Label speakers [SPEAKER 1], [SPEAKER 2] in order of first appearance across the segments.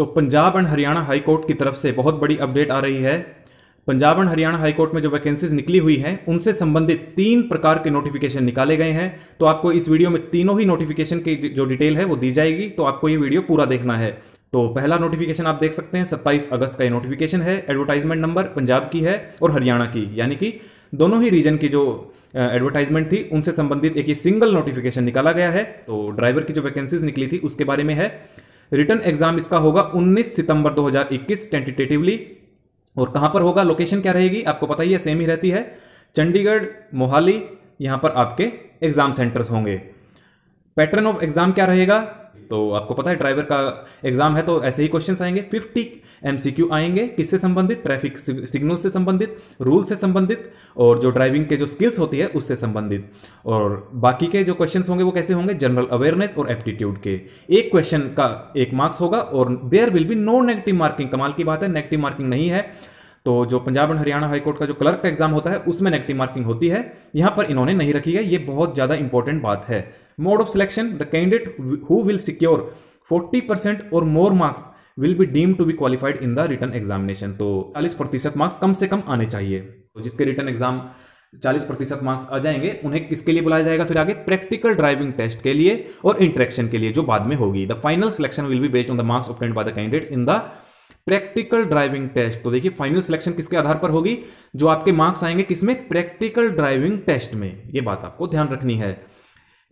[SPEAKER 1] तो Punjab and Haryana high court की तरफ से बहुत बड़ी अपडेट आ रही है पंजाब एंड हरियाणा कोर्ट में जो वैकेंसीज निकली हुई हैं उनसे संबंधित तीन प्रकार के नोटिफिकेशन निकाले गए हैं तो आपको इस वीडियो में तीनों ही नोटिफिकेशन की जो डिटेल है वो दी जाएगी तो आपको ये वीडियो पूरा देखना है तो पहला नोटिफिकेशन आप देख सकते हैं सत्ताईस अगस्त का ये नोटिफिकेशन है एडवर्टाइजमेंट नंबर पंजाब की है और हरियाणा की यानी कि दोनों ही रीजन की जो एडवर्टाइजमेंट थी उनसे संबंधित एक ही सिंगल नोटिफिकेशन निकाला गया है तो ड्राइवर की जो वैकेंसीज निकली थी उसके बारे में है रिटर्न एग्जाम इसका होगा 19 सितंबर 2021 टेंटेटिवली और कहां पर होगा लोकेशन क्या रहेगी आपको पता ही है सेम ही रहती है चंडीगढ़ मोहाली यहां पर आपके एग्जाम सेंटर्स होंगे पैटर्न ऑफ एग्जाम क्या रहेगा तो आपको पता है ड्राइवर का एग्जाम है तो ऐसे ही क्वेश्चन आएंगे फिफ्टी एम आएंगे किससे संबंधित ट्रैफिक सिग्नल से संबंधित रूल से संबंधित और जो ड्राइविंग के जो स्किल्स होती है उससे संबंधित और बाकी के जो क्वेश्चन होंगे वो कैसे होंगे जनरल अवेयरनेस और एप्टीट्यूड के एक क्वेश्चन का एक मार्क्स होगा और there will be no negative marking कमाल की बात है नेगेटिव मार्किंग नहीं है तो जो पंजाब एंड हरियाणा हाईकोर्ट का जो क्लर्क का एग्जाम होता है उसमें नेगेटिव मार्किंग होती है यहां पर इन्होंने नहीं रखी है ये बहुत ज़्यादा इंपॉर्टेंट बात है mode of selection the candidate who will secure 40% or more marks will be deem to be qualified in the return examination तो चालीस प्रतिशत मार्क्स कम से कम आने चाहिए तो जिसके रिटर्न एग्जाम चालीस प्रतिशत मार्क्स आ जाएंगे उन्हें किसके लिए बुलाया जाएगा फिर आगे प्रैक्टिकल ड्राइविंग टेस्ट के लिए और इंटरेक्शन के लिए जो बाद में होगी the final selection will be based on the marks obtained by the candidates in the practical driving test तो देखिए फाइनल सिलेक्शन किसके आधार पर होगी जो आपके मार्क्स आएंगे किसमें प्रैक्टिकल ड्राइविंग टेस्ट में ये बात आपको ध्यान रखनी है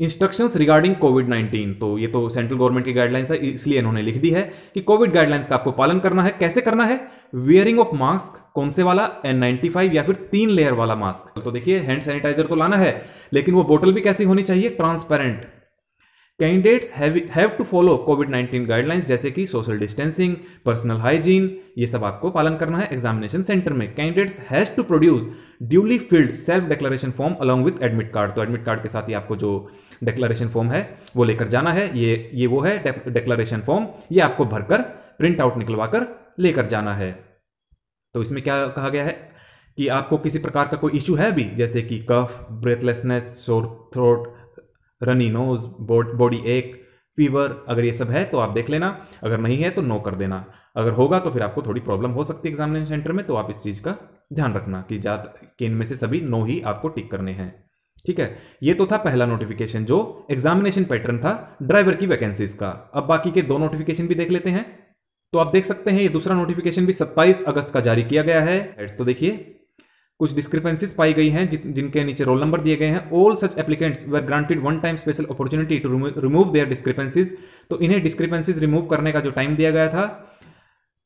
[SPEAKER 1] इंस्ट्रक्शंस रिगार्डिंग कोविड 19 तो ये तो सेंट्रल गवर्नमेंट की गाइडलाइंस है इसलिए इन्होंने लिख दी है कि कोविड गाइडलाइंस का आपको पालन करना है कैसे करना है वेयरिंग ऑफ मास्क कौन से वाला एन नाइन्टी या फिर तीन लेयर वाला मास्क तो देखिए हैंड सैनिटाइजर तो लाना है लेकिन वो बोतल भी कैसी होनी चाहिए transparent candidates have to follow COVID 19 guidelines जैसे कि सोशल डिस्टेंसिंग पर्सनल हाइजीन ये सब आपको पालन करना है एग्जामिनेशन सेंटर में candidates has to produce duly filled self declaration form along with admit card तो एडमिट कार्ड के साथ ही आपको जो डिक्लेरेशन फॉर्म है वो लेकर जाना है ये ये वो है डिक्लेरेशन फॉर्म ये आपको भरकर प्रिंट आउट निकलवा कर लेकर जाना है तो इसमें क्या कहा गया है कि आपको किसी प्रकार का कोई इश्यू है भी जैसे कि cough breathlessness sore throat runny nose body ache fever अगर ये सब है तो आप देख लेना अगर नहीं है तो नो कर देना अगर होगा तो फिर आपको थोड़ी प्रॉब्लम हो सकती है एग्जामिनेशन सेंटर में तो आप इस चीज़ का ध्यान रखना कि जात कि इनमें से सभी नो ही आपको टिक करने हैं ठीक है ये तो था पहला नोटिफिकेशन जो एग्जामिनेशन पैटर्न था ड्राइवर की वैकेंसीज का अब बाकी के दो नोटिफिकेशन भी देख लेते हैं तो आप देख सकते हैं ये दूसरा नोटिफिकेशन भी 27 अगस्त का जारी किया गया है तो देखिए कुछ डिस्क्रिपेंसीज पाई गई हैं जिनके नीचे रोल नंबर दिए गए हैं all such applicants were granted one time special opportunity to remove their discrepancies तो इन्हें डिस्क्रिपेंसीज रिमूव करने का जो टाइम दिया गया था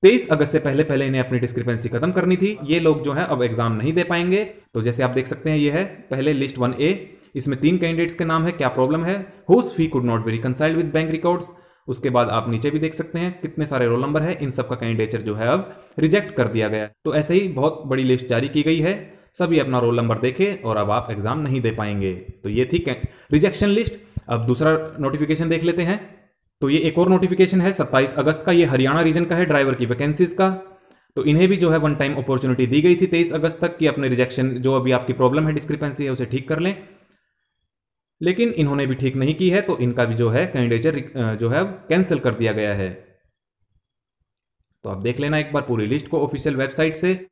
[SPEAKER 1] तेईस अगस्त से पहले पहले इन्हें अपनी डिस्क्रिपेंसी खत्म करनी थी ये लोग जो है अब एग्जाम नहीं दे पाएंगे तो जैसे आप देख सकते हैं ये है पहले लिस्ट वन ए इसमें तीन कैंडिडेट्स के नाम है क्या प्रॉब्लम है whose fee could not be reconciled with bank records उसके बाद आप नीचे भी देख सकते हैं कितने सारे रोल नंबर है इन सब का कैंडिडेचर जो है अब रिजेक्ट कर दिया गया तो ऐसे ही बहुत बड़ी लिस्ट जारी की गई है सभी अपना रोल नंबर देखे और अब आप एग्जाम नहीं दे पाएंगे तो ये थी रिजेक्शन लिस्ट अब दूसरा नोटिफिकेशन देख लेते हैं तो ये एक और नोटिफिकेशन है 27 अगस्त का ये हरियाणा रीजन का है ड्राइवर की वैकेंसीज का तो इन्हें भी जो है वन टाइम अपॉर्चुनिटी दी गई थी 23 अगस्त तक कि अपने रिजेक्शन जो अभी आपकी प्रॉब्लम है डिस्क्रिपेंसी है उसे ठीक कर लें लेकिन इन्होंने भी ठीक नहीं की है तो इनका भी जो है कैंडिडेचर जो है कैंसिल कर दिया गया है तो आप देख लेना एक बार पूरी लिस्ट को ऑफिशियल वेबसाइट से